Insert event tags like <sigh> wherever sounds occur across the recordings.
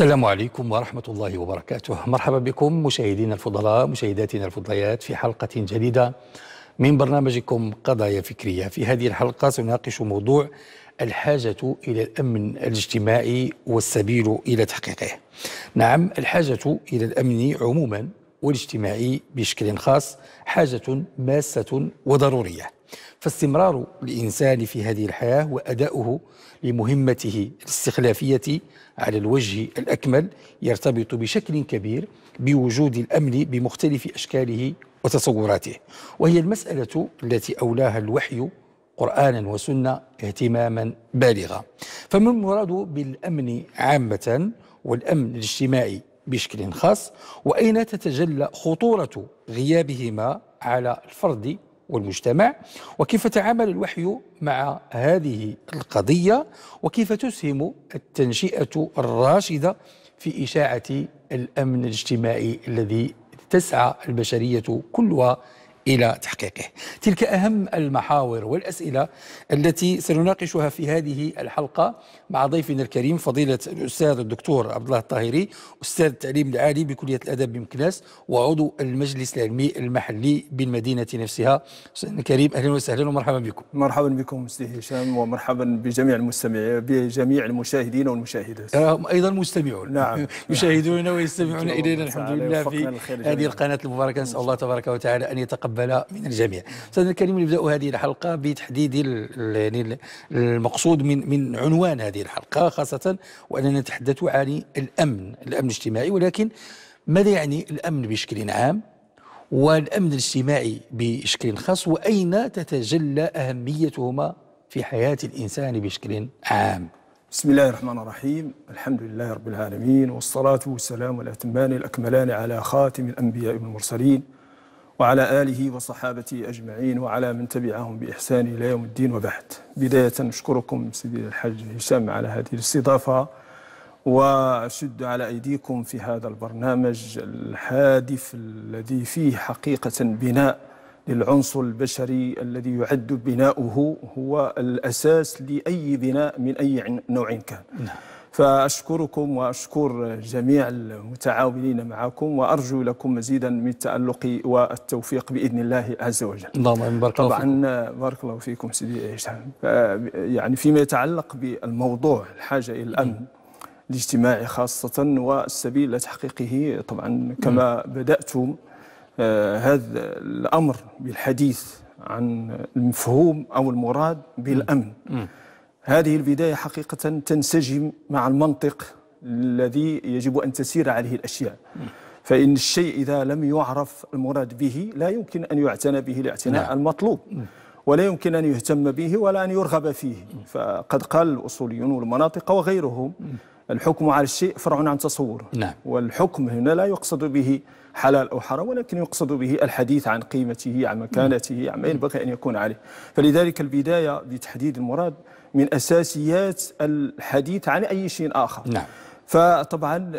السلام عليكم ورحمة الله وبركاته مرحبا بكم مشاهدينا الفضلاء مشاهداتنا الفضليات في حلقة جديدة من برنامجكم قضايا فكرية في هذه الحلقة سنناقش موضوع الحاجة إلى الأمن الاجتماعي والسبيل إلى تحقيقه نعم الحاجة إلى الأمن عموما والاجتماعي بشكل خاص حاجة ماسة وضرورية فاستمرار الإنسان في هذه الحياة وأداؤه لمهمته الاستخلافية على الوجه الأكمل يرتبط بشكل كبير بوجود الأمن بمختلف أشكاله وتصوراته وهي المسألة التي أولاها الوحي قرآنا وسنة اهتماما بالغا فما المراد بالأمن عامة والأمن الاجتماعي بشكل خاص وأين تتجلى خطورة غيابهما على الفرد والمجتمع وكيف تعامل الوحي مع هذه القضية وكيف تسهم التنشئة الراشدة في إشاعة الأمن الاجتماعي الذي تسعى البشرية كلها إلى تحقيقه تلك أهم المحاور والأسئلة التي سنناقشها في هذه الحلقة مع ضيفنا الكريم فضيلة الأستاذ الدكتور عبد الله الطاهري أستاذ التعليم العالي بكلية الأدب بمكناس وعضو المجلس العلمي المحلي بالمدينة نفسها استاذ الكريم أهلا وسهلا ومرحبا بكم مرحبا بكم أستاذ هشام ومرحبا بجميع المستمعين بجميع المشاهدين والمشاهدات آه، هم أيضا مستمعون نعم <laughs> يشاهدوننا ويستمعون نعم. إلينا الحمد لله في هذه القناة المباركة نسأل الله تبارك وتعالى أن يتقبل مقبله من الجميع. استاذنا الكريم نبدا هذه الحلقه بتحديد يعني المقصود من من عنوان هذه الحلقه خاصه واننا نتحدث عن الامن، الامن الاجتماعي ولكن ماذا يعني الامن بشكل عام؟ والامن الاجتماعي بشكل خاص واين تتجلى اهميتهما في حياه الانسان بشكل عام. بسم الله الرحمن الرحيم الحمد لله رب العالمين والصلاة والسلام الأتمان الأكملان على خاتم الأنبياء والمرسلين وعلى آله وصحابته أجمعين وعلى من تبعهم بإحسان إلى يوم الدين وبعد بداية نشكركم سيدي الحاج هشام على هذه الاستضافة وأشد على أيديكم في هذا البرنامج الهادف الذي فيه حقيقة بناء للعنصر البشري الذي يعد بناؤه هو الأساس لأي بناء من أي نوع كان نعم. فأشكركم وأشكر جميع المتعاونين معكم وأرجو لكم مزيدا من التألق والتوفيق بإذن الله عز وجل اللهم آمين بارك الله فيكم طبعا بارك الله فيكم سيدي هشام يعني فيما يتعلق بالموضوع الحاجة إلى الأمن الاجتماعي خاصة والسبيل لتحقيقه طبعا كما بدأتم آه، هذا الأمر بالحديث عن المفهوم أو المراد بالأمن هذه البداية حقيقة تنسجم مع المنطق الذي يجب أن تسير عليه الأشياء فإن الشيء إذا لم يعرف المراد به لا يمكن أن يعتنى به الاعتناء لا. نعم. المطلوب ولا يمكن أن يهتم به ولا أن يرغب فيه فقد قال الأصوليون والمناطق وغيرهم الحكم على الشيء فرع عن تصوره نعم. والحكم هنا لا يقصد به حلال أو حرام ولكن يقصد به الحديث عن قيمته عن مكانته عما ينبغي أن يكون عليه فلذلك البداية بتحديد المراد من أساسيات الحديث عن أي شيء آخر نعم. فطبعا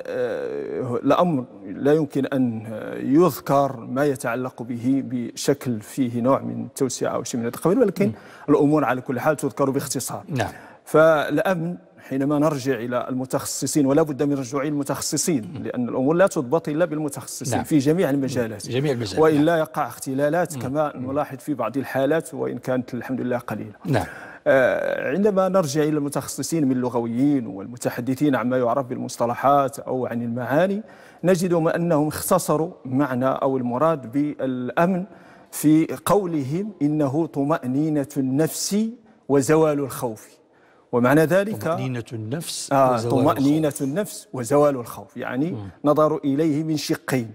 الأمر آه، لا يمكن أن يذكر ما يتعلق به بشكل فيه نوع من التوسعة أو شيء من هذا القبيل ولكن م. نعم. الأمور على كل حال تذكر باختصار نعم. فالأمن حينما نرجع إلى المتخصصين ولا بد من رجوع المتخصصين لأن الأمور لا تضبط إلا بالمتخصصين نعم. في جميع المجالات جميع المجالات وإلا نعم. يقع اختلالات كما نلاحظ في بعض الحالات وإن كانت الحمد لله قليلة نعم آه، عندما نرجع إلى المتخصصين من اللغويين والمتحدثين عما يعرف بالمصطلحات أو عن المعاني نجد أنهم اختصروا معنى أو المراد بالأمن في قولهم إنه طمأنينة النفس وزوال الخوف ومعنى ذلك طمأنينة النفس آه طمأنينة الخوف. النفس وزوال الخوف يعني م. نظر إليه من شقين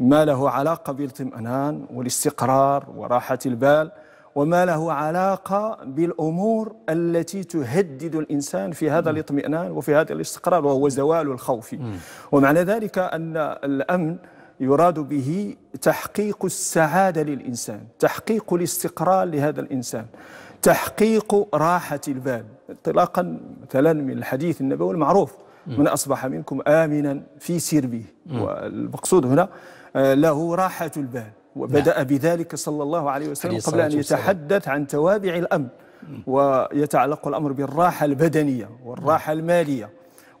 ما له علاقة بالطمأنان والاستقرار وراحة البال وما له علاقة بالأمور التي تهدد الإنسان في هذا الاطمئنان وفي هذا الاستقرار وهو زوال الخوف ومعنى ذلك أن الأمن يراد به تحقيق السعادة للإنسان تحقيق الاستقرار لهذا الإنسان تحقيق راحة البال انطلاقا مثلا من الحديث النبوي المعروف من أصبح منكم آمنا في سربه والمقصود هنا آه، له راحة البال وبدأ نعم. بذلك صلى الله عليه وسلم قبل أن يتحدث عن توابع الأمن ويتعلق الأمر بالراحة البدنية والراحة المالية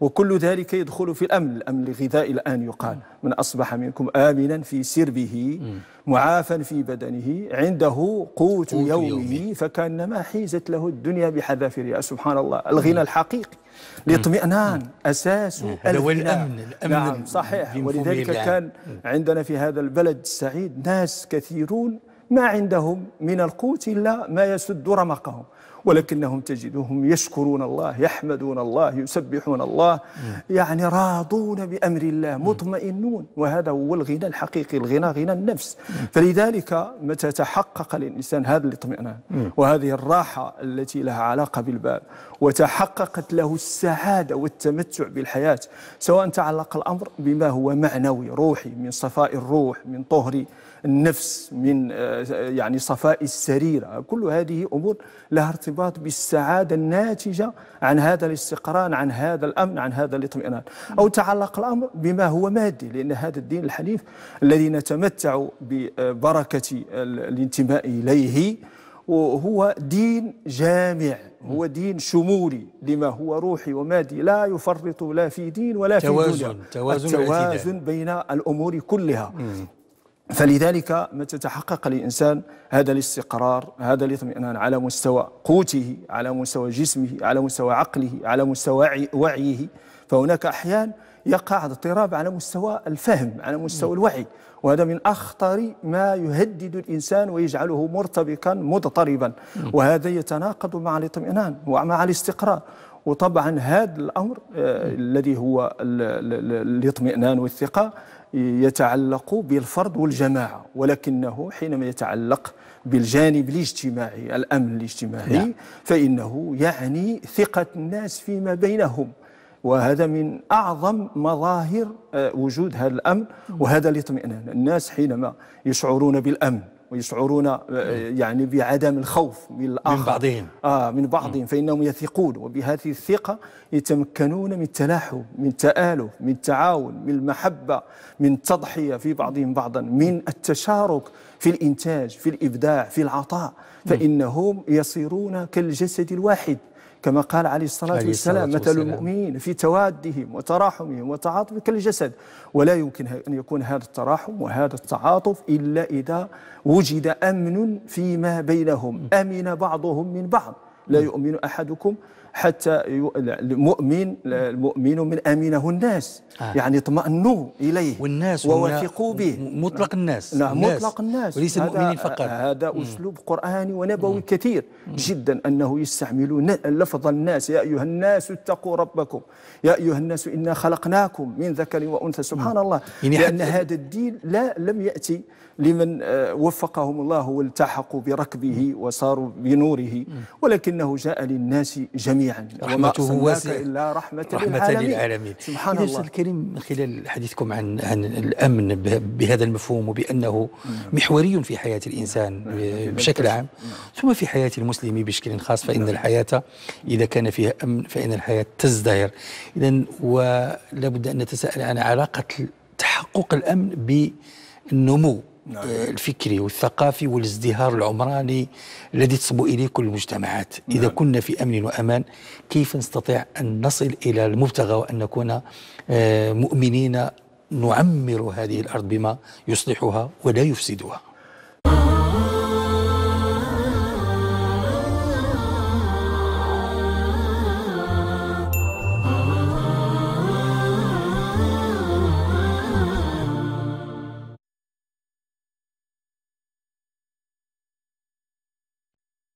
وكل ذلك يدخل في الأمن الأمن الغذاء الآن يقال من أصبح منكم آمنا في سربه معافا في بدنه عنده قوت يومه فكانما حيزت له الدنيا بحذافيرها سبحان الله الغنى الحقيقي الاطمئنان أساس هو الأمن الأمن نعم صحيح ولذلك كان عندنا في هذا البلد السعيد ناس كثيرون ما عندهم من القوت إلا ما يسد رمقهم ولكنهم تجدهم يشكرون الله يحمدون الله يسبحون الله يعني راضون بأمر الله مطمئنون وهذا هو الغنى الحقيقي الغنى غنى النفس فلذلك متى تحقق الإنسان هذا الاطمئنان وهذه الراحة التي لها علاقة بالباب وتحققت له السعادة والتمتع بالحياة سواء تعلق الأمر بما هو معنوي روحي من صفاء الروح من طهر النفس من آه، يعني صفاء السريرة كل هذه أمور لها ارتباط بالسعادة الناتجة عن هذا الاستقرار عن هذا الأمن عن هذا الاطمئنان أو تعلق الأمر بما هو مادي لأن هذا الدين الحنيف الذي نتمتع ببركة الانتماء إليه وهو دين جامع هو دين شمولي لما هو روحي ومادي لا يفرط لا في دين ولا في دنيا التوازن, التوازن بين الأمور كلها م. فلذلك متى تحقق للإنسان هذا الاستقرار هذا الاطمئنان على مستوى قوته على مستوى جسمه على مستوى عقله على مستوى وعيه فهناك أحيان يقع اضطراب على مستوى الفهم على مستوى الوعي وهذا من أخطر ما يهدد الإنسان ويجعله مرتبكا مضطربا وهذا يتناقض مع الاطمئنان ومع الاستقرار وطبعا هذا الأمر آه، الذي هو الاطمئنان والثقة يتعلق بالفرد والجماعة ولكنه حينما يتعلق بالجانب الاجتماعي الأمن الاجتماعي لا. نعم. فإنه يعني ثقة الناس فيما بينهم وهذا من أعظم مظاهر آه، وجود هذا الأمن وهذا الاطمئنان الناس حينما يشعرون بالأمن ويشعرون آه، يعني بعدم الخوف من الآخر من بعضهم آه من بعضهم فإنهم يثقون وبهذه الثقة يتمكنون من التلاحم من التآلف من التعاون من المحبة من التضحية في بعضهم بعضا من التشارك في الإنتاج في الإبداع في العطاء فإنهم يصيرون كالجسد الواحد كما قال عليه الصلاة والسلام والسلام مثل المؤمنين في توادهم وتراحمهم وتعاطفهم كالجسد ولا يمكن أن يكون هذا التراحم وهذا التعاطف إلا إذا وجد أمن فيما بينهم أمن بعضهم من بعض لا يؤمن أحدكم حتى المؤمن المؤمن من امنه الناس آه. يعني اطمئنوا اليه والناس ووثقوا به مطلق نعم. الناس نعم مطلق الناس وليس المؤمنين فقط هذا اسلوب قراني ونبوي مم. كثير جدا انه يستعمل لفظ الناس يا ايها الناس اتقوا ربكم يا ايها الناس انا خلقناكم من ذكر وانثى سبحان مم. الله يعني لان هذا الدين لا لم ياتي لمن آه، وفقهم الله والتحقوا بركبه وصاروا بنوره ولكنه جاء للناس جميعا جميعا يعني. رحمته واسعة إلا رحمة, رحمة للعالمين, للعالمين. سبحان الله الكريم من خلال حديثكم عن عن الأمن بهذا المفهوم وبأنه نعم. محوري في حياة الإنسان نعم. نعم. بشكل عام ثم في حياة المسلم بشكل خاص فإن الحياة إذا كان فيها أمن فإن الحياة تزدهر إذا ولابد أن نتساءل عن علاقة تحقق الأمن بالنمو نعم. آه، الفكري والثقافي والازدهار العمراني الذي تصبو اليه كل المجتمعات، نعم. اذا كنا في امن وامان كيف نستطيع ان نصل الى المبتغى وان نكون آه، مؤمنين نعمر هذه الارض بما يصلحها ولا يفسدها.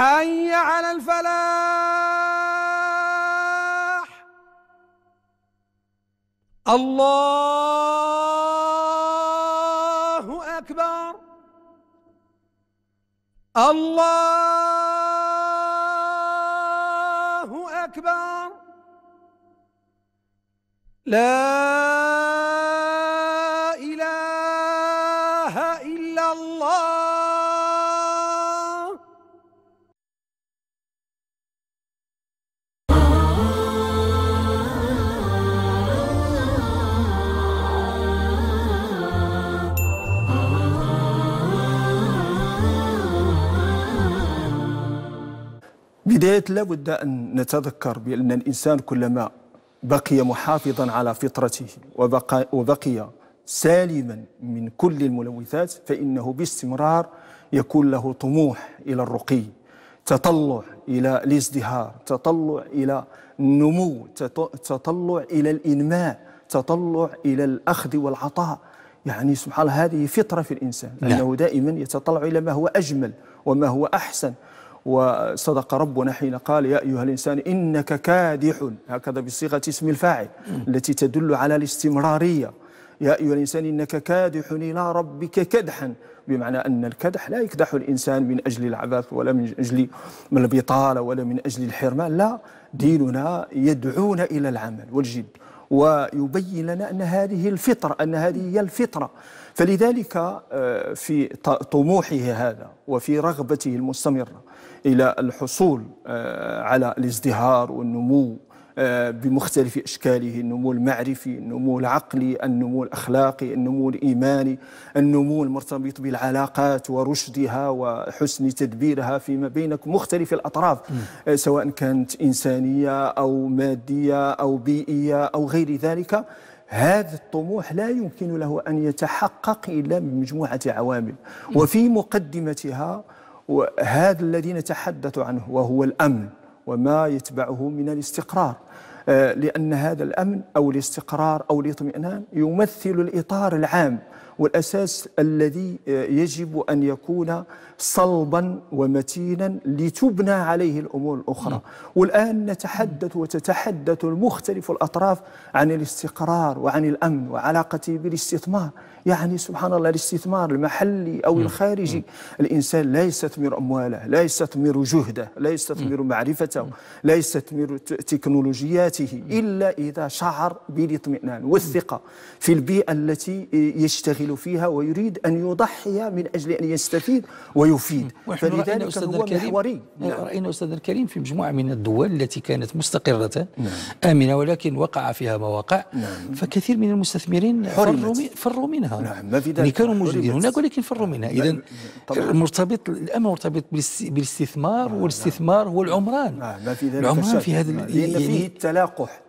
حي على الفلاح الله أكبر الله أكبر لا بداية لابد أن نتذكر بأن الإنسان كلما بقي محافظا على فطرته وبقى, وبقي سالما من كل الملوثات فإنه باستمرار يكون له طموح إلى الرقي تطلع إلى الازدهار تطلع إلى النمو تطلع إلى الإنماء تطلع إلى الأخذ والعطاء يعني سبحان الله هذه فطرة في الإنسان لا. نعم. أنه دائما يتطلع إلى ما هو أجمل وما هو أحسن وصدق ربنا حين قال يا أيها الإنسان إنك كادح هكذا بصيغة اسم الفاعل التي تدل على الاستمرارية يا أيها الإنسان إنك كادح إلى ربك كدحا بمعنى أن الكدح لا يكدح الإنسان من أجل العبث ولا من أجل البطالة ولا من أجل الحرمان لا ديننا يدعونا إلى العمل والجد ويبين لنا أن هذه الفطرة أن هذه هي الفطرة فلذلك آه، في طموحه هذا وفي رغبته المستمرة إلى الحصول آه، على الازدهار والنمو آه، بمختلف اشكاله النمو المعرفي النمو العقلي النمو الاخلاقي النمو الايماني النمو المرتبط بالعلاقات ورشدها وحسن تدبيرها فيما بين مختلف الاطراف آه، سواء كانت انسانيه او ماديه او بيئيه او غير ذلك هذا الطموح لا يمكن له ان يتحقق الا بمجموعه عوامل وفي مقدمتها وهذا الذي نتحدث عنه وهو الأمن وما يتبعه من الاستقرار آه، لأن هذا الأمن أو الاستقرار أو الاطمئنان يمثل الإطار العام والأساس الذي آه، يجب أن يكون صلبا ومتينا لتبنى عليه الأمور الأخرى نعم. والآن نتحدث وتتحدث المختلف الأطراف عن الاستقرار وعن الأمن وعلاقته بالاستثمار يعني سبحان الله الاستثمار المحلي أو نعم. الخارجي نعم. الإنسان لا يستثمر أمواله لا يستثمر جهده لا يستثمر معرفته لا يستثمر تكنولوجياته إلا إذا شعر بالاطمئنان والثقة في البيئة التي آه، يشتغل يفشل فيها ويريد أن يضحي من أجل أن يستفيد ويفيد نعم. فلذلك هو محوري نعم. رأينا أستاذ الكريم في مجموعة من الدول التي كانت مستقرة نعم. آمنة ولكن وقع فيها مواقع نعم. فكثير من المستثمرين فروا, فروا منها نعم. ما في يعني كانوا موجودين هناك ولكن فروا منها إذا مرتبط الأمر مرتبط بالاستثمار نعم. والاستثمار نعم. هو العمران نعم. ما في ذلك العمران في هذا لأن فيه يعني التلاقح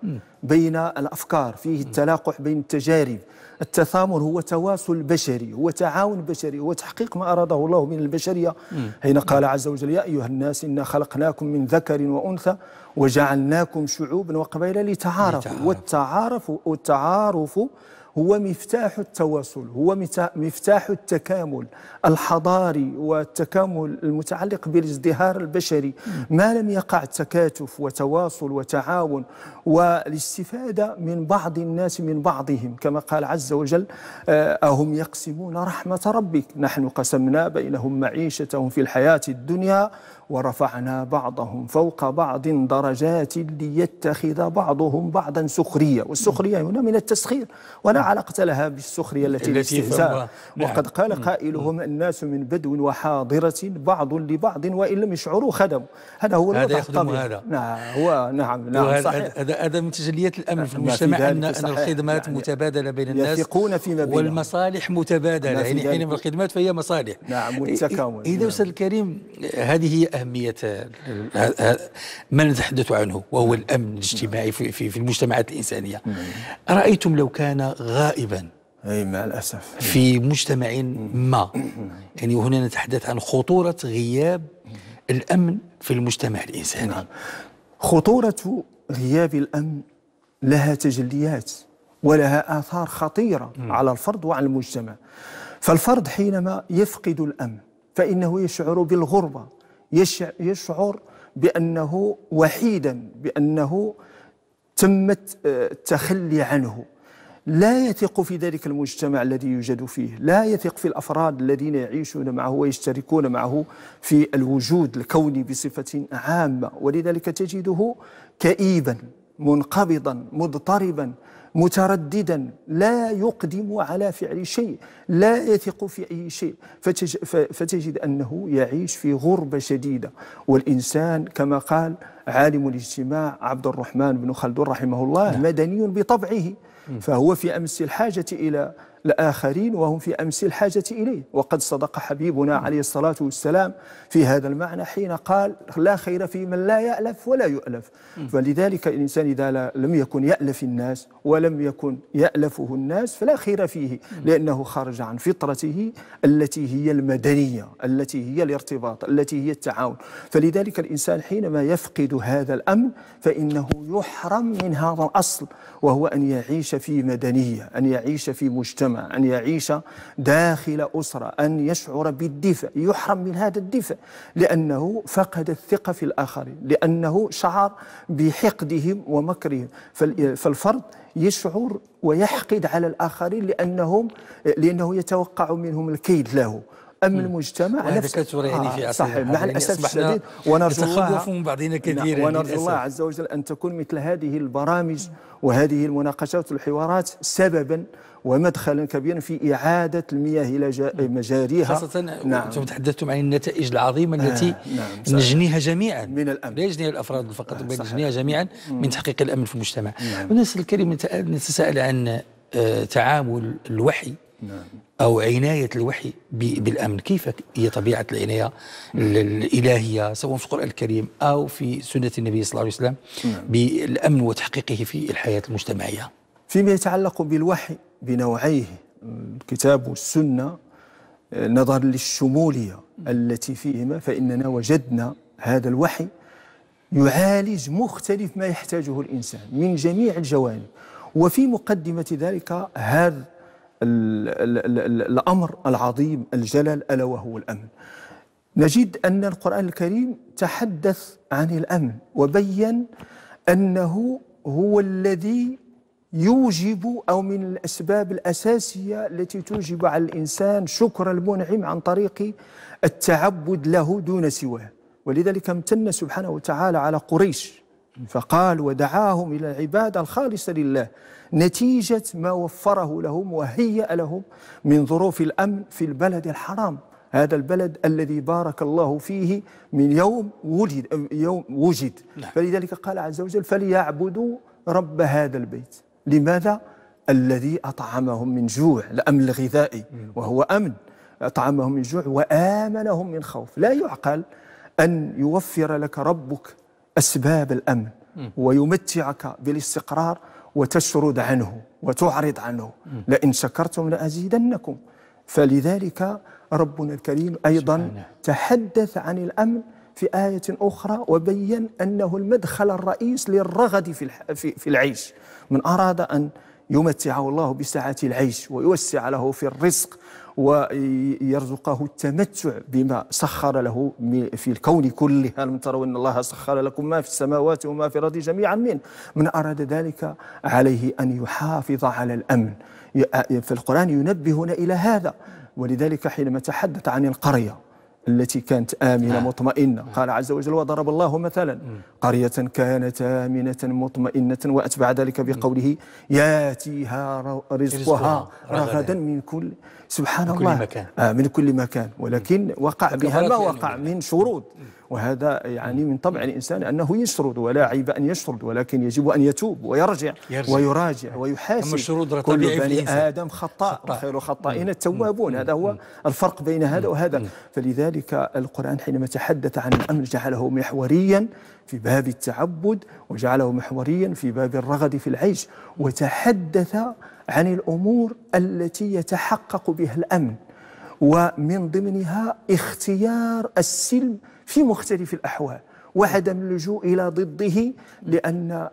بين الافكار فيه التلاقح بين التجارب التثامر هو تواصل بشري هو تعاون بشري هو تحقيق ما أراده الله من البشرية حين قال عز وجل يا أيها الناس إنا خلقناكم من ذكر وأنثى وجعلناكم شعوبا وقبائل لتعارفوا والتعارف والتعارف هو مفتاح التواصل هو مفتاح التكامل الحضاري والتكامل المتعلق بالازدهار البشري ما لم يقع تكاتف وتواصل وتعاون والاستفادة من بعض الناس من بعضهم كما قال عز وجل آه، أهم يقسمون رحمة ربك نحن قسمنا بينهم معيشتهم في الحياة الدنيا ورفعنا بعضهم فوق بعض درجات ليتخذ بعضهم بعضا سخرية والسخرية هنا من التسخير ولا لا علاقة لها بالسخرية التي الاستهزاء نعم. وقد قال قائلهم الناس من بدو وحاضرة بعض لبعض وإن لم يشعروا خدموا هذا هو هذا يخدم هذا نعم هو نعم نعم صحيح هذا هذا من تجليات الأمن نعم، في نعم، المجتمع أن الخدمات يعني متبادلة بين الناس يثقون فيما بينهم والمصالح متبادلة يعني حينما الخدمات فهي مصالح نعم والتكامل إذا أستاذ الكريم هذه هي أهمية ما نتحدث عنه وهو الأمن الاجتماعي في, في, في المجتمعات الإنسانية رأيتم لو كان غائبا أي مع الأسف في مجتمع ما يعني هنا نتحدث عن خطورة غياب الأمن في المجتمع الإنساني نعم. خطورة غياب الأمن لها تجليات ولها آثار خطيرة م. على الفرد وعلى المجتمع فالفرد حينما يفقد الأمن فإنه يشعر بالغربة يشعر بأنه وحيدا بأنه تم التخلي آه، عنه لا يثق في ذلك المجتمع الذي يوجد فيه لا يثق في الأفراد الذين يعيشون معه ويشتركون معه في الوجود الكوني بصفة عامة ولذلك تجده كئيبا منقبضا مضطربا مترددا لا يقدم على فعل شيء لا يثق في أي شيء فتج فتجد أنه يعيش في غربة شديدة والإنسان كما قال عالم الاجتماع عبد الرحمن بن خلدون رحمه الله نعم. مدني بطبعه فهو في أمس الحاجة إلى لآخرين وهم في أمس الحاجة إليه وقد صدق حبيبنا عليه الصلاة والسلام في هذا المعنى حين قال لا خير في من لا يألف ولا يؤلف فلذلك الإنسان إذا لم يكن يألف الناس ولم يكن يألفه الناس فلا خير فيه لأنه خرج عن فطرته التي هي المدنية التي هي الارتباط التي هي التعاون فلذلك الإنسان حينما يفقد هذا الأمن فإنه يحرم من هذا الأصل وهو أن يعيش في مدنية أن يعيش في مجتمع المجتمع أن يعيش داخل أسرة أن يشعر بالدفء يحرم من هذا الدفء لأنه فقد الثقة في الآخرين لأنه شعر بحقدهم ومكرهم فالفرد يشعر ويحقد على الآخرين لأنهم لأنه يتوقع منهم الكيد له ام المجتمع نفسه يعني آه، هذا كتوري يعني في عصرنا مع الاسف الشديد ونرجو الله من بعضنا كثيرا نعم، يعني ونرجو الله عز وجل ان تكون مثل هذه البرامج وهذه المناقشات والحوارات سببا ومدخلا كبيرا في إعادة المياه إلى مجاريها خاصة نعم. أنتم تحدثتم عن النتائج العظيمة آه، التي آه نعم نجنيها جميعا من الأمن لا يجنيها الأفراد فقط آه بل نجنيها جميعا من تحقيق الأمن في المجتمع نعم. ونسأل الكريم نتساءل عن آه، تعامل الوحي نعم. أو عناية الوحي بالأمن كيف هي طبيعة العناية نعم. الإلهية سواء في القرآن الكريم أو في سنة النبي صلى الله عليه وسلم نعم. بالأمن وتحقيقه في الحياة المجتمعية فيما يتعلق بالوحي بنوعيه الكتاب والسنة آه، نظرا للشمولية التي فيهما فإننا وجدنا هذا الوحي يعالج مختلف ما يحتاجه الإنسان من جميع الجوانب وفي مقدمة ذلك هذا الأمر العظيم الجلل ألا وهو الأمن نجد أن القرآن الكريم تحدث عن الأمن وبين أنه هو الذي يوجب أو من الأسباب الأساسية التي توجب على الإنسان شكر المنعم عن طريق التعبد له دون سواه ولذلك امتن سبحانه وتعالى على قريش فقال ودعاهم إلى العبادة الخالصة لله نتيجة ما وفره لهم وهيأ لهم من ظروف الأمن في البلد الحرام هذا البلد الذي بارك الله فيه من يوم وجد يوم وجد نعم. فلذلك قال عز وجل فليعبدوا رب هذا البيت لماذا الذي أطعمهم من جوع الأمن الغذائي وهو أمن أطعمهم من جوع وآمنهم من خوف لا يعقل أن يوفر لك ربك أسباب الأمن ويمتعك بالاستقرار وتشرد عنه وتعرض عنه لئن شكرتم لأزيدنكم فلذلك ربنا الكريم أيضا تحدث عن الأمن في آية أخرى وبين أنه المدخل الرئيس للرغد في في العيش من أراد أن يمتعه الله بسعة العيش ويوسع له في الرزق ويرزقه التمتع بما سخر له في الكون كله ألم تروا أن الله سخر لكم ما في السماوات وما في الأرض جميعا منه من أراد ذلك عليه أن يحافظ على الأمن آه، في القرآن ينبهنا إلى هذا ولذلك حينما تحدث عن القرية التي كانت آمنة آه. مطمئنة قال عز وجل وضرب الله مثلا قرية كانت آمنة مطمئنة وأتبع ذلك بقوله ياتيها رزقها رغدا من كل سبحان من كل الله مكان. آه من كل مكان ولكن وقع بها ما وقع من شرود وهذا يعني من طبع الإنسان أنه يشرد ولا عيب أن يشرد ولكن يجب أن يتوب ويرجع, يرجع. ويراجع ويحاسب كل بني آدم خطاء خير خطائين التوابون هذا هو الفرق بين هذا وهذا فلذلك القرآن حينما تحدث عن الأمر جعله محوريا في باب باب التعبد وجعله محوريا في باب الرغد في العيش وتحدث عن الأمور التي يتحقق بها الأمن ومن ضمنها اختيار السلم في مختلف الأحوال وعدم اللجوء إلى ضده لأن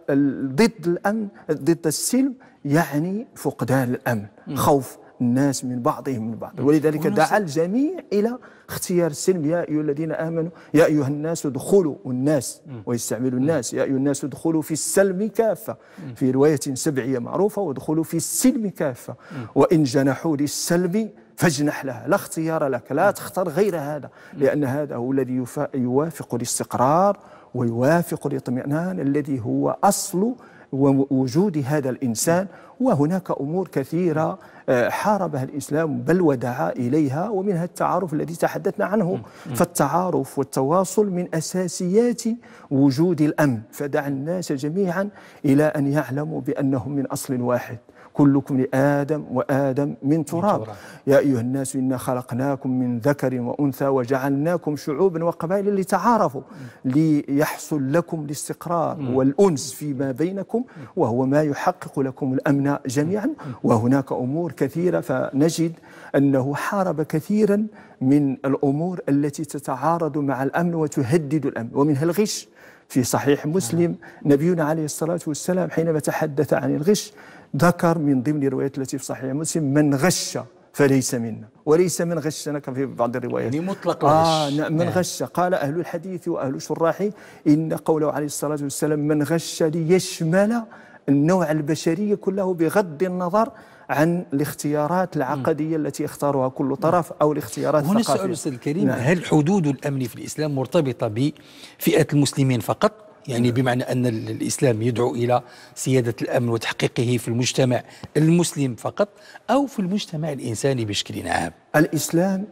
ضد الأمن ضد السلم يعني فقدان الأمن خوف الناس من بعضهم من بعض ولذلك دعا الجميع الى اختيار السلم يا ايها الذين امنوا يا ايها الناس ادخلوا الناس ويستعملوا الناس يا ايها الناس ادخلوا في السلم كافه في روايه سبعيه معروفه وادخلوا في السلم كافه وان جنحوا للسلم فاجنح لها لا اختيار لك لا تختار غير هذا لان هذا هو الذي يوافق الاستقرار ويوافق الاطمئنان الذي هو اصل ووجود هذا الإنسان وهناك أمور كثيرة آه، حاربها الإسلام بل ودعا إليها ومنها التعارف الذي تحدثنا عنه فالتعارف والتواصل من أساسيات وجود الأمن فدع الناس جميعا إلى أن يعلموا بأنهم من أصل واحد كلكم لآدم وآدم من تراب يا أيها الناس إنا خلقناكم من ذكر وأنثى وجعلناكم شعوبا وقبائل لتعارفوا ليحصل لكم الاستقرار والأنس فيما بينكم وهو ما يحقق لكم الأمن جميعا وهناك أمور كثيرة فنجد أنه حارب كثيرا من الأمور التي تتعارض مع الأمن وتهدد الأمن ومنها الغش في صحيح مسلم نعم. نبينا عليه الصلاة والسلام حينما تحدث عن الغش ذكر من ضمن الروايات التي في صحيح مسلم من غش فليس منا وليس من غشنا كما في بعض الروايات يعني مطلق آه غش من إيه. غش قال أهل الحديث وأهل شراحه إن قوله عليه الصلاة والسلام من غش ليشمل النوع البشري كله بغض النظر عن الاختيارات العقديه م. التي يختارها كل طرف او الاختيارات هنا الثقافيه هنا السؤال استاذ الكريم نعم. هل حدود الامن في الاسلام مرتبطه بفئه المسلمين فقط يعني نعم. بمعنى أن الإسلام يدعو إلى سيادة الأمن وتحقيقه في المجتمع المسلم فقط أو في المجتمع الإنساني بشكل عام الإسلام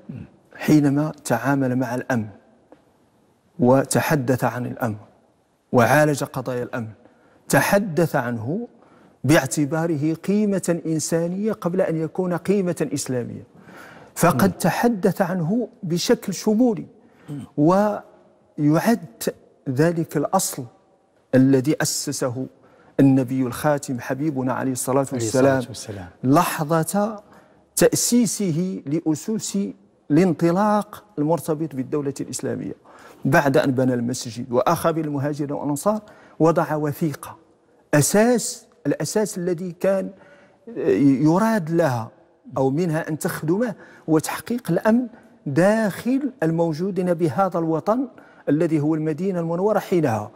حينما تعامل مع الأمن وتحدث عن الأمن وعالج قضايا الأمن تحدث عنه باعتباره قيمة إنسانية قبل أن يكون قيمة إسلامية فقد تحدث عنه بشكل شمولي ويعد ذلك الأصل الذي أسسه النبي الخاتم حبيبنا عليه الصلاة والسلام, والسلام. لحظة تأسيسه لأسس الانطلاق المرتبط بالدولة الإسلامية بعد أن بنى المسجد وأخى بالمهاجرين والأنصار وضع وثيقة أساس الأساس الذي كان آه، يراد لها أو منها أن تخدمه هو تحقيق الأمن داخل الموجودين بهذا الوطن الذي هو المدينه المنوره حينها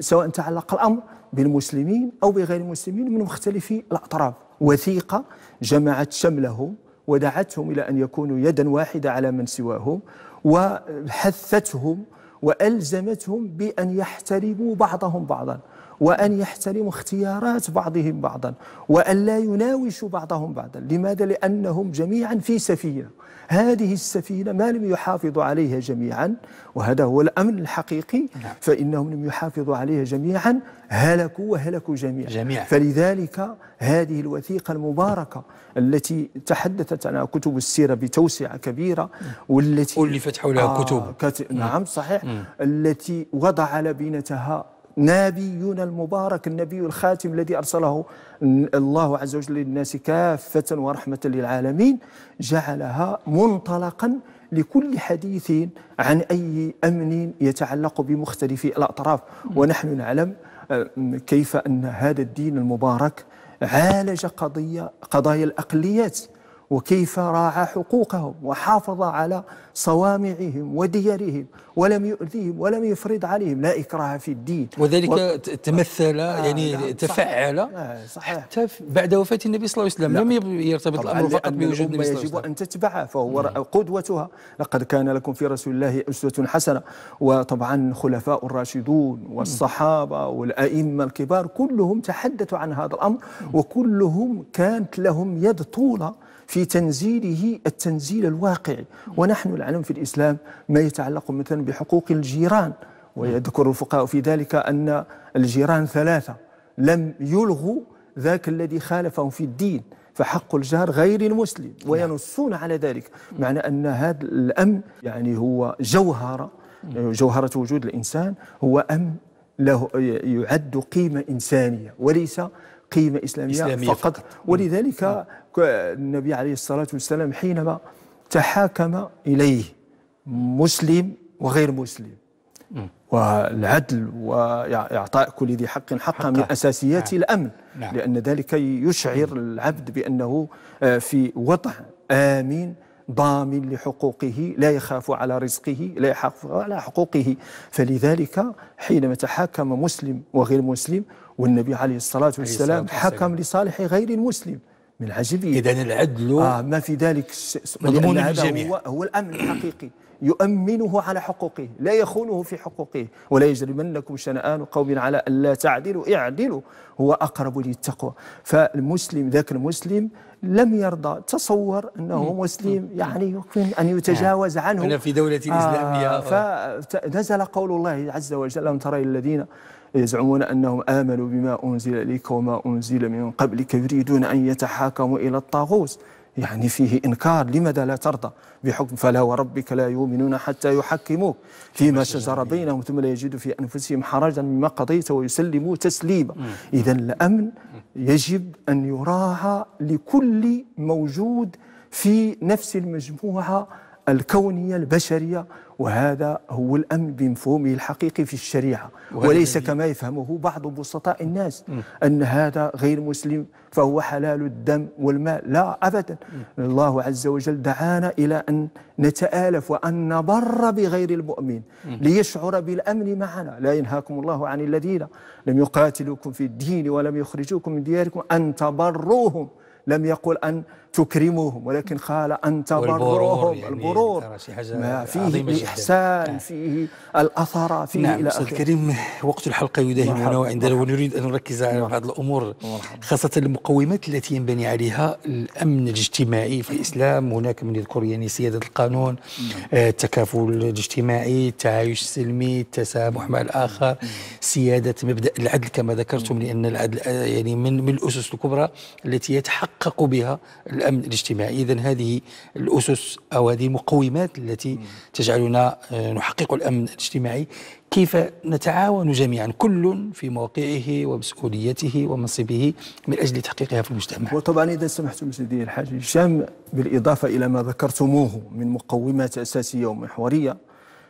سواء تعلق الامر بالمسلمين او بغير المسلمين من مختلف الاطراف وثيقه جمعت شملهم ودعتهم الى ان يكونوا يدا واحده على من سواهم وحثتهم والزمتهم بان يحترموا بعضهم بعضا وأن يحترموا اختيارات بعضهم بعضا وأن لا يناوشوا بعضهم بعضا لماذا؟ لأنهم جميعا في سفينة هذه السفينة ما لم يحافظوا عليها جميعا وهذا هو الأمن الحقيقي نعم. فإنهم لم يحافظوا عليها جميعا هلكوا وهلكوا جميعا جميع. فلذلك هذه الوثيقة المباركة التي تحدثت عنها كتب السيرة بتوسعة كبيرة نعم. والتي ألفت حولها آه كتب كت... نعم،, نعم صحيح مم. التي وضع لبنتها نبينا المبارك النبي الخاتم الذي أرسله الله عز وجل للناس كافة ورحمة للعالمين جعلها منطلقا لكل حديث عن أي أمن يتعلق بمختلف الأطراف ونحن نعلم آه، كيف أن هذا الدين المبارك عالج قضية قضايا الأقليات وكيف راعى حقوقهم وحافظ على صوامعهم وديارهم ولم يؤذيهم ولم يفرض عليهم لا إكراه في الدين وذلك و... تمثل آه يعني نعم تفعل صحيح. آه، صحيح. حتى بعد وفاة النبي صلى الله عليه وسلم لم يرتبط الأمر فقط بوجود النبي صلى الله عليه وسلم يجب أن تتبعه فهو مم. نعم. قدوتها لقد كان لكم في رسول الله أسوة حسنة وطبعا خلفاء الراشدون والصحابة والأئمة الكبار كلهم تحدثوا عن هذا الأمر وكلهم كانت لهم يد طولة في تنزيله التنزيل الواقعي ونحن نعلم في الإسلام ما يتعلق مثلا بحقوق الجيران ويذكر الفقهاء في ذلك أن الجيران ثلاثة لم يلغوا ذاك الذي خالفهم في الدين فحق الجار غير المسلم وينصون على ذلك معنى أن هذا الأمن يعني هو جوهرة جوهرة وجود الإنسان هو أمن له يعد قيمة إنسانية وليس قيمة إسلامية, إسلامية فقط. فقط ولذلك نعم. النبي عليه الصلاة والسلام حينما تحاكم إليه مسلم وغير مسلم م. والعدل وإعطاء كل ذي حق حقه من أساسيات نعم. الأمن نعم. لأن ذلك يشعر العبد بأنه آه، في وضع آمن ضامن لحقوقه لا يخاف على رزقه لا يخاف على حقوقه فلذلك حينما تحاكم مسلم وغير مسلم والنبي عليه الصلاة والسلام حكم لصالح غير المسلم من عجبية إذا العدل آه ما في ذلك مضمون للجميع هو, هو الأمن الحقيقي يؤمنه على حقوقه لا يخونه في حقوقه ولا يجرمنكم شنآن قوم على ألا تعدلوا اعدلوا هو أقرب للتقوى فالمسلم ذاك المسلم لم يرضى تصور أنه مسلم يعني يمكن أن نعم. يتجاوز عنه هنا في دولة الإسلامية آه فنزل قول الله عز وجل أن ترى الذين يزعمون أنهم آمنوا بما أنزل إليك وما أنزل من قبلك يريدون أن يتحاكموا إلى الطاغوت يعني فيه إنكار لماذا لا ترضى بحكم فلا وربك لا يؤمنون حتى يحكموك فيما شجر بينهم ثم لا يجدوا في أنفسهم حرجا مما قضيت ويسلموا تسليما إذا الأمن يجب أن يراعى لكل موجود في نفس المجموعة الكونية البشرية وهذا هو الأمن بمفهومه الحقيقي في الشريعة وليس كما يفهمه بعض بسطاء الناس أن هذا غير مسلم فهو حلال الدم والمال لا أبدا الله عز وجل دعانا إلى أن نتآلف وأن نبر بغير المؤمن ليشعر بالأمن معنا لا ينهاكم الله عن الذين لم يقاتلوكم في الدين ولم يخرجوكم من دياركم أن تبروهم لم يقل أن تكرمهم ولكن قال أنت برهم البرور ما فيه الإحسان نعم. فيه الأثر فيه نعم إلى أخره الكريم وقت الحلقة يداهمنا وعندنا ونريد أن نركز على بعض الأمور خاصة المقومات التي ينبني عليها الأمن الاجتماعي في الإسلام هناك من يذكر يعني سيادة القانون نعم. آه، التكافل الاجتماعي التعايش السلمي التسامح مع الآخر نعم. سيادة مبدأ العدل كما ذكرتم لأن العدل آه، يعني من من الأسس الكبرى التي يتحقق بها الأمن الاجتماعي إذا هذه الأسس أو هذه المقومات التي تجعلنا آه، نحقق الأمن الاجتماعي كيف نتعاون جميعا كل في موقعه ومسؤوليته ومنصبه من أجل تحقيقها في المجتمع وطبعا إذا سمحتم سيدي الحاج هشام بالإضافة إلى ما ذكرتموه من مقومات أساسية ومحورية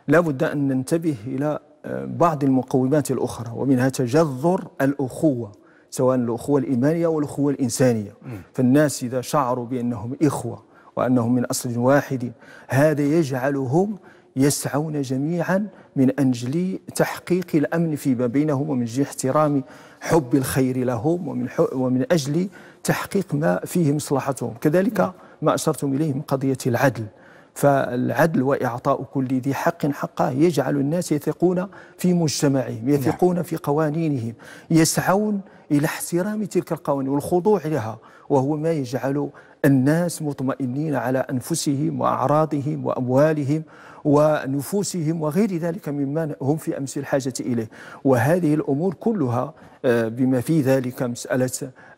لابد أن ننتبه إلى آه، بعض المقومات الأخرى ومنها تجذر الأخوة سواء الأخوة الإيمانية والأخوة الإنسانية فالناس إذا شعروا بأنهم إخوة وأنهم من أصل واحد هذا يجعلهم يسعون جميعا من أجل تحقيق الأمن فيما بينهم ومن أجل احترام حب الخير لهم ومن, ومن أجل تحقيق ما فيه مصلحتهم كذلك ما أشرتم إليه من قضية العدل فالعدل وإعطاء كل ذي حق حقه يجعل الناس يثقون في مجتمعهم يثقون نعم. في قوانينهم يسعون إلى احترام تلك القوانين والخضوع لها وهو ما يجعل الناس مطمئنين على أنفسهم وأعراضهم وأموالهم ونفوسهم وغير ذلك مما هم في أمس الحاجة إليه وهذه الأمور كلها آه، بما في ذلك مسألة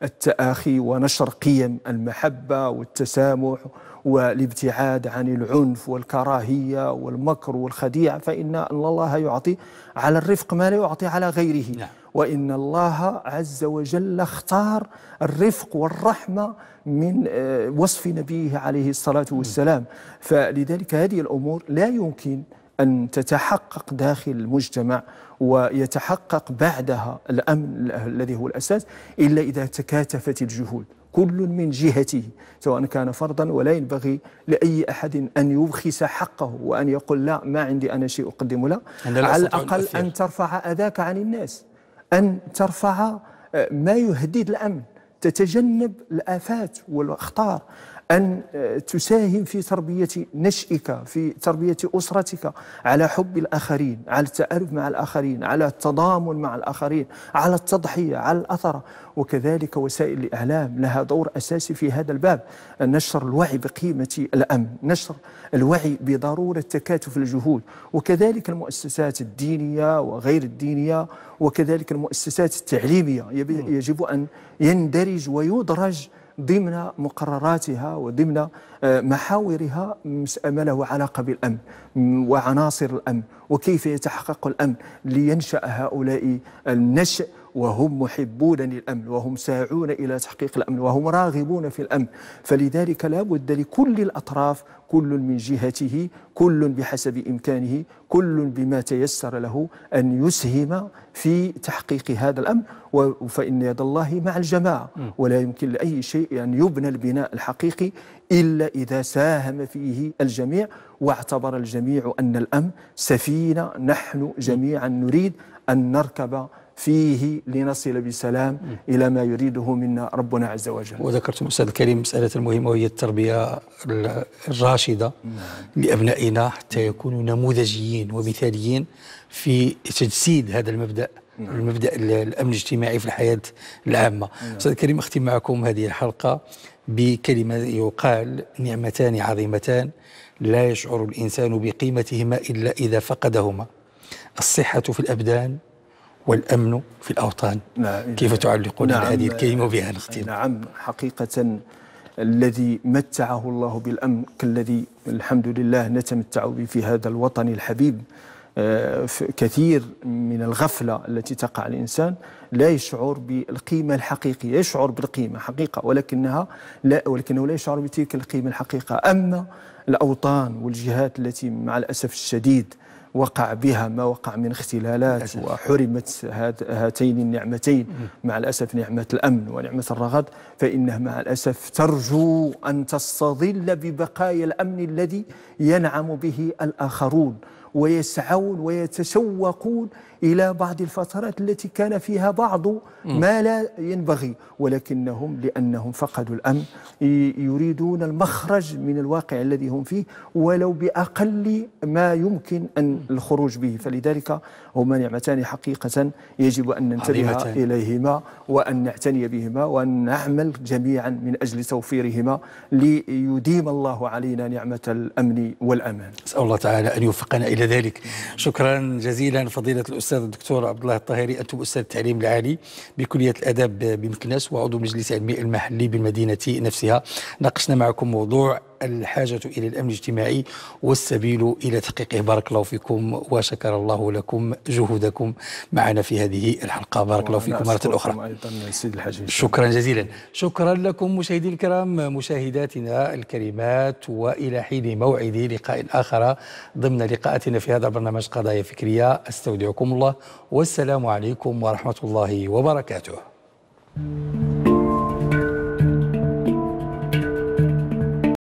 التآخي ونشر قيم المحبة والتسامح والابتعاد عن العنف والكراهية والمكر والخديعة فإن الله يعطي على الرفق ما لا يعطي على غيره نعم. وإن الله عز وجل اختار الرفق والرحمة من آه، وصف نبيه عليه الصلاة والسلام فلذلك هذه الأمور لا يمكن أن تتحقق داخل المجتمع ويتحقق بعدها الأمن الذي هو الأساس إلا إذا تكاتفت الجهود كل من جهته سواء كان فرضا ولا ينبغي لأي أحد أن يبخس حقه وأن يقول لا ما عندي أنا شيء أقدم له على الأقل أن ترفع أذاك عن الناس أن ترفع آه، ما يهدد الأمن تتجنب الآفات والأخطار أن آه، تساهم في تربية نشئك في تربية أسرتك على حب الآخرين على التعارف مع الآخرين على التضامن مع الآخرين على التضحية على الأثر وكذلك وسائل الإعلام لها دور أساسي في هذا الباب نشر الوعي بقيمة الأمن نشر الوعي بضرورة تكاتف الجهود وكذلك المؤسسات الدينية وغير الدينية وكذلك المؤسسات التعليمية يجب أن يندرج ويدرج ضمن مقرراتها وضمن آه، محاورها ما له علاقة بالأمن وعناصر الأمن وكيف يتحقق الأمن لينشأ هؤلاء النشأ وهم محبون للأمن وهم ساعون إلى تحقيق الأمن وهم راغبون في الأمن فلذلك لا بد لكل الأطراف كل من جهته كل بحسب إمكانه كل بما تيسر له أن يسهم في تحقيق هذا الأمن فإن يد الله مع الجماعة ولا يمكن لأي شيء أن يعني يبنى البناء الحقيقي إلا إذا ساهم فيه الجميع واعتبر الجميع أن الأمن سفينة نحن جميعا نريد أن نركب فيه لنصل بسلام إلى ما يريده منا ربنا عز وجل وذكرتم أستاذ الكريم مسألة المهمة وهي التربية الراشدة لأبنائنا حتى يكونوا نموذجيين ومثاليين في تجسيد هذا المبدأ نعم. المبدا الامن الاجتماعي في الحياه العامه نعم. استاذ نعم. كريم اختم معكم هذه الحلقه بكلمه يقال نعمتان عظيمتان لا يشعر الانسان بقيمتهما الا اذا فقدهما الصحه في الابدان والأمن في الأوطان نعم كيف تعلقون نعم هذه الكلمة وبها نختم نعم حقيقة الذي متعه الله بالأمن كالذي الحمد لله نتمتع به في هذا الوطن الحبيب آه، كثير من الغفلة التي تقع الإنسان لا يشعر بالقيمة الحقيقية يشعر بالقيمة حقيقة ولكنها لا ولكنه لا يشعر بتلك القيمة الحقيقة أما الأوطان والجهات التي مع الأسف الشديد وقع بها ما وقع من اختلالات وحرمت هاتين النعمتين مع الأسف نعمة الأمن ونعمة الرغد فإنها مع الأسف ترجو أن تستظل ببقايا الأمن الذي ينعم به الآخرون ويسعون ويتسوقون إلى بعض الفترات التي كان فيها بعض ما لا ينبغي ولكنهم لأنهم فقدوا الأمن يريدون المخرج من الواقع الذي هم فيه ولو بأقل ما يمكن أن الخروج به فلذلك هما نعمتان حقيقة يجب أن ننتبه إليهما وأن نعتني بهما وأن نعمل جميعا من أجل توفيرهما ليديم الله علينا نعمة الأمن والأمان أسأل الله تعالى أن يوفقنا إلى ذلك شكرا جزيلا فضيلة الأستاذ الاستاذ الدكتور عبد الله الطاهري انتم استاذ التعليم العالي بكليه الاداب بمكناس وعضو مجلس علمي المحلي بالمدينه نفسها ناقشنا معكم موضوع الحاجة إلى الأمن الاجتماعي والسبيل إلى تحقيقه بارك الله فيكم وشكر الله لكم جهودكم معنا في هذه الحلقة بارك الله فيكم مرة أخرى شكرا جزيلا شكرا لكم مشاهدي الكرام مشاهداتنا الكريمات وإلى حين موعد لقاء آخر ضمن لقاءاتنا في هذا البرنامج قضايا فكرية أستودعكم الله والسلام عليكم ورحمة الله وبركاته Thank you.